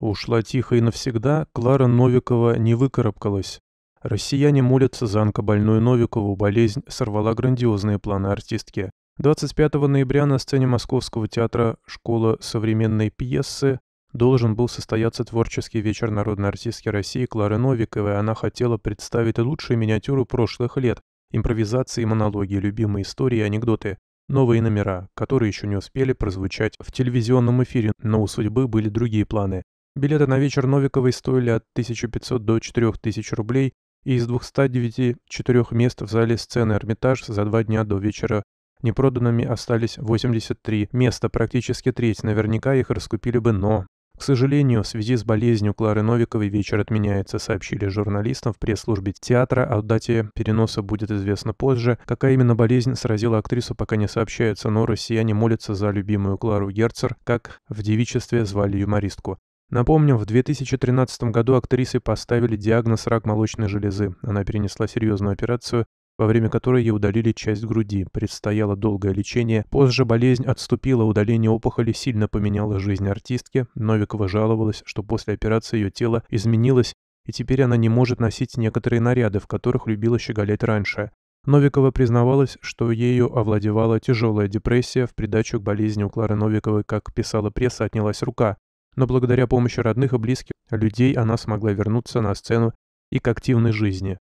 Ушла тихо и навсегда, Клара Новикова не выкарабкалась. Россияне молятся за анкобольную Новикову, болезнь сорвала грандиозные планы артистки. 25 ноября на сцене Московского театра «Школа современной пьесы» должен был состояться творческий вечер народной артистки России Клары Новиковой. Она хотела представить лучшие миниатюры прошлых лет, импровизации, монологи, любимые истории анекдоты. Новые номера, которые еще не успели прозвучать в телевизионном эфире, но у судьбы были другие планы. Билеты на вечер Новиковой стоили от 1500 до 4000 рублей, и из 294 мест в зале сцены «Эрмитаж» за два дня до вечера непроданными остались 83 места, практически треть. Наверняка их раскупили бы, но... К сожалению, в связи с болезнью Клары Новиковой вечер отменяется, сообщили журналистам в пресс-службе театра, а о дате переноса будет известно позже. Какая именно болезнь сразила актрису, пока не сообщается, но россияне молятся за любимую Клару Герцер, как в девичестве звали юмористку. Напомним, в 2013 году актрисы поставили диагноз рак молочной железы. Она перенесла серьезную операцию, во время которой ей удалили часть груди. Предстояло долгое лечение. Позже болезнь отступила, удаление опухоли сильно поменяло жизнь артистки. Новикова жаловалась, что после операции ее тело изменилось, и теперь она не может носить некоторые наряды, в которых любила щеголять раньше. Новикова признавалась, что ею овладевала тяжелая депрессия, в придачу к болезни у Клары Новиковой, как писала пресса, отнялась рука но благодаря помощи родных и близких людей она смогла вернуться на сцену и к активной жизни.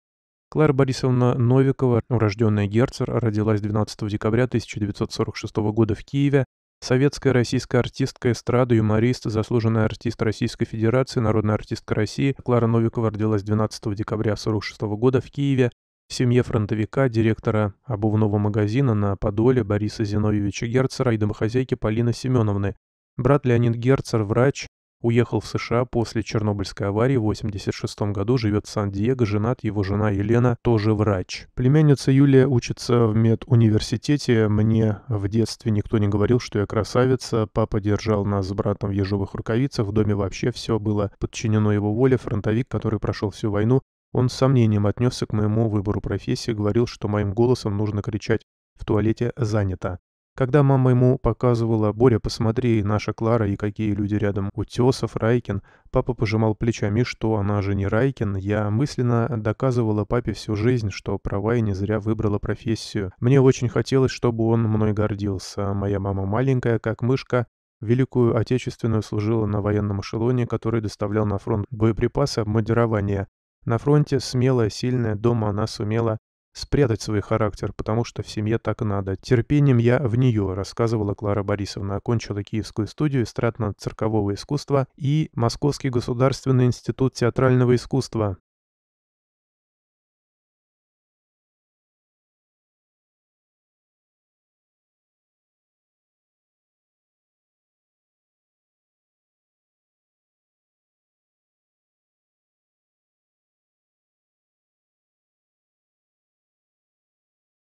Клара Борисовна Новикова, урожденная Герцер, родилась 12 декабря 1946 года в Киеве, советская российская артистка эстрады, юморист, заслуженная артист Российской Федерации, народная артистка России. Клара Новикова родилась 12 декабря 1946 года в Киеве, в семье фронтовика, директора обувного магазина на Подоле Бориса Зиновьевича Герцера и домохозяйки Полины Семеновны, Брат Леонид Герцер, врач, уехал в США после Чернобыльской аварии в 1986 году, живет в Сан-Диего, женат, его жена Елена тоже врач. Племянница Юлия учится в медуниверситете, мне в детстве никто не говорил, что я красавица, папа держал нас с братом в ежовых рукавицах, в доме вообще все было подчинено его воле, фронтовик, который прошел всю войну, он с сомнением отнесся к моему выбору профессии, говорил, что моим голосом нужно кричать в туалете занято. Когда мама ему показывала «Боря, посмотри, наша Клара и какие люди рядом, Утесов, Райкин», папа пожимал плечами, что она же не Райкин. Я мысленно доказывала папе всю жизнь, что права и не зря выбрала профессию. Мне очень хотелось, чтобы он мной гордился. Моя мама маленькая, как мышка, Великую Отечественную служила на военном эшелоне, который доставлял на фронт боеприпасы, обмундирование. На фронте смелая, сильная, дома она сумела спрятать свой характер, потому что в семье так надо. Терпением я в нее, рассказывала Клара Борисовна, окончила Киевскую студию эстрадно-циркового искусства и Московский государственный институт театрального искусства.